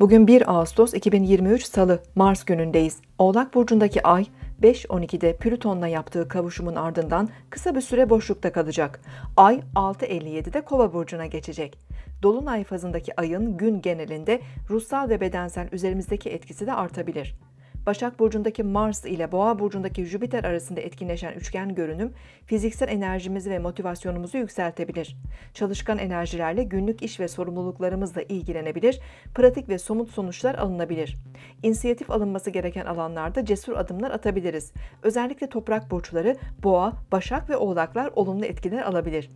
Bugün 1 Ağustos 2023 Salı, Mars günündeyiz. Oğlak Burcu'ndaki ay 5.12'de Plüton'la yaptığı kavuşumun ardından kısa bir süre boşlukta kalacak. Ay 6.57'de Kova burcuna geçecek. Dolunay fazındaki ayın gün genelinde ruhsal ve bedensel üzerimizdeki etkisi de artabilir. Başak Burcu'ndaki Mars ile Boğa Burcu'ndaki Jüpiter arasında etkinleşen üçgen görünüm fiziksel enerjimizi ve motivasyonumuzu yükseltebilir. Çalışkan enerjilerle günlük iş ve sorumluluklarımızla ilgilenebilir, pratik ve somut sonuçlar alınabilir. İnisiyatif alınması gereken alanlarda cesur adımlar atabiliriz. Özellikle toprak burçları Boğa, Başak ve Oğlaklar olumlu etkiler alabilir.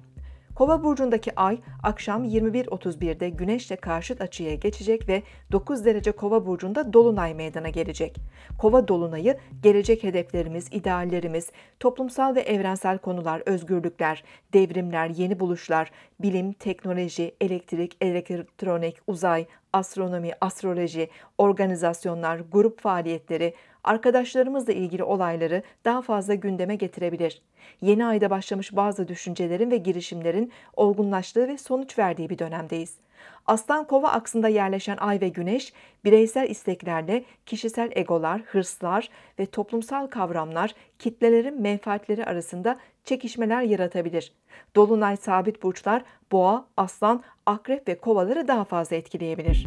Kova burcundaki ay akşam 21.31'de güneşle karşıt açıya geçecek ve 9 derece Kova burcunda dolunay meydana gelecek. Kova dolunayı gelecek hedeflerimiz, ideallerimiz, toplumsal ve evrensel konular, özgürlükler, devrimler, yeni buluşlar, bilim, teknoloji, elektrik, elektronik, uzay, astronomi, astroloji, organizasyonlar, grup faaliyetleri, arkadaşlarımızla ilgili olayları daha fazla gündeme getirebilir. Yeni ayda başlamış bazı düşüncelerin ve girişimlerin olgunlaştığı ve sonuç verdiği bir dönemdeyiz. Aslan kova aksında yerleşen ay ve güneş bireysel isteklerle kişisel egolar, hırslar ve toplumsal kavramlar kitlelerin menfaatleri arasında çekişmeler yaratabilir. Dolunay sabit burçlar boğa, aslan, akrep ve kovaları daha fazla etkileyebilir.